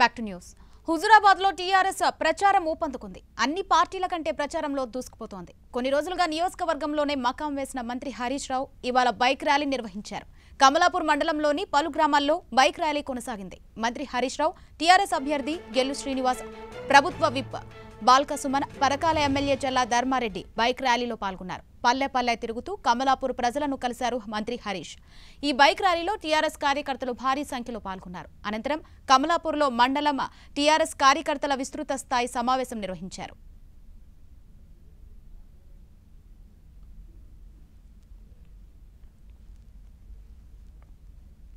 back లో news TRS ప్రచారం ఊపందుకుంది అన్ని పార్టీల కంటే ప్రచారంలో దూసుకుపోతోంది కొన్ని రోజులుగా నియోజకవర్గంలోనే మకాం వేసిన మంత్రి హరీష్ రావు ఇవాళ బైక్ ర్యాలీ నిర్వహించారు కమలాపూర్ మండలంలోని పలు గ్రామాల్లో బైక్ ర్యాలీ కొనసాగింది మంత్రి హరీష్ రావు టీఆర్ఎస్ అభ్యర్థి గెల్లు శ్రీనివాస్ ప్రభుత్వ whip Balka Suman Parakala MLA Jalla Dharma Reddy bike ర్యాలీలో పాల్గొన్నారు పల్లె పల్లె తిరుగుతూ కమలాపూర్ ప్రజలను కలిశారు మంత్రి హరీష్ ఈ బైక్ ర్యాలీలో టీఆర్ఎస్ కార్యకర్తలు భారీ సంఖ్యలో పాల్గొన్నారు అనంతరం కమలాపూర్లో మండలం టీఆర్ఎస్ కార్యకర్తల విస్తృత స్థాయి సమావేశం నిర్వహించారు